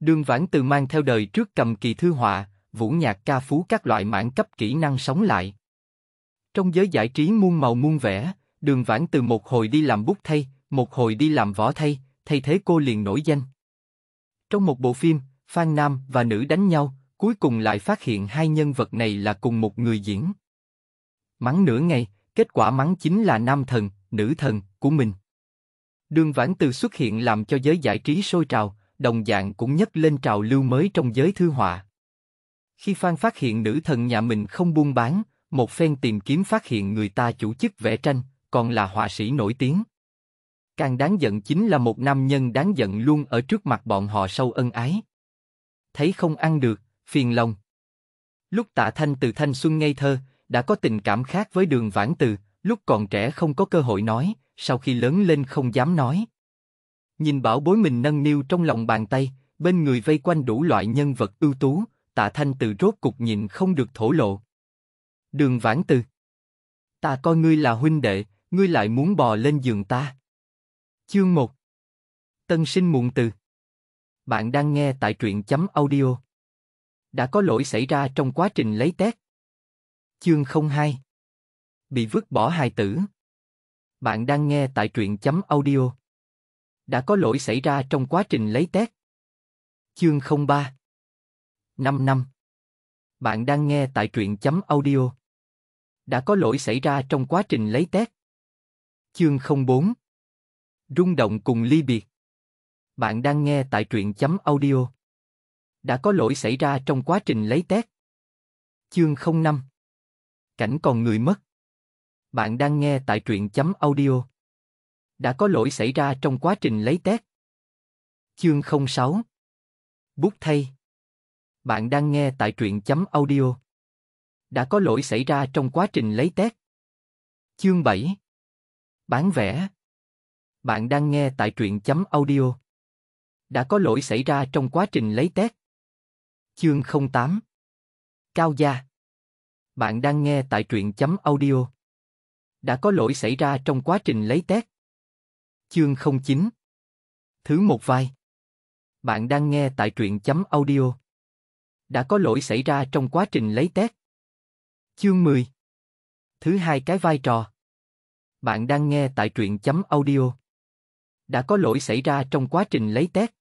Đương Vãn Từ mang theo đời trước cầm kỳ thư họa, vũ nhạc ca phú các loại mãn cấp kỹ năng sống lại. Trong giới giải trí muôn màu muôn vẻ, Đường Vãn Từ một hồi đi làm bút thay, một hồi đi làm võ thay, thay thế cô liền nổi danh. Trong một bộ phim, Phan Nam và nữ đánh nhau, cuối cùng lại phát hiện hai nhân vật này là cùng một người diễn. Mắng nửa ngày, kết quả mắng chính là nam thần, nữ thần của mình. Đường Vãn Từ xuất hiện làm cho giới giải trí sôi trào, đồng dạng cũng nhấc lên trào lưu mới trong giới thư họa. Khi Phan phát hiện nữ thần nhà mình không buôn bán, một phen tìm kiếm phát hiện người ta chủ chức vẽ tranh, còn là họa sĩ nổi tiếng. Càng đáng giận chính là một nam nhân đáng giận luôn ở trước mặt bọn họ sâu ân ái. Thấy không ăn được, phiền lòng. Lúc tạ thanh từ thanh xuân ngây thơ, đã có tình cảm khác với đường vãn từ, lúc còn trẻ không có cơ hội nói, sau khi lớn lên không dám nói. Nhìn bảo bối mình nâng niu trong lòng bàn tay, bên người vây quanh đủ loại nhân vật ưu tú, tạ thanh từ rốt cục nhịn không được thổ lộ. Đường vãn từ. Ta coi ngươi là huynh đệ, ngươi lại muốn bò lên giường ta. Chương 1 Tân sinh muộn từ Bạn đang nghe tại truyện chấm audio. Đã có lỗi xảy ra trong quá trình lấy tét Chương 02 Bị vứt bỏ hài tử Bạn đang nghe tại truyện chấm audio đã có lỗi xảy ra trong quá trình lấy test. Chương 03 5 năm Bạn đang nghe tại truyện chấm audio. Đã có lỗi xảy ra trong quá trình lấy test. Chương 04 Rung động cùng ly biệt Bạn đang nghe tại truyện chấm audio. Đã có lỗi xảy ra trong quá trình lấy test. Chương 05 Cảnh còn người mất Bạn đang nghe tại truyện chấm audio đã có lỗi xảy ra trong quá trình lấy test. Chương 06 Bút thay Bạn đang nghe tại truyện chấm audio. Đã có lỗi xảy ra trong quá trình lấy test. Chương 7 Bán vẽ Bạn đang nghe tại truyện chấm audio. Đã có lỗi xảy ra trong quá trình lấy test. Chương 08 Cao gia Bạn đang nghe tại truyện chấm audio. Đã có lỗi xảy ra trong quá trình lấy test. Chương 09 Thứ một vai Bạn đang nghe tại truyện chấm audio. Đã có lỗi xảy ra trong quá trình lấy test. Chương 10 Thứ hai cái vai trò Bạn đang nghe tại truyện chấm audio. Đã có lỗi xảy ra trong quá trình lấy test.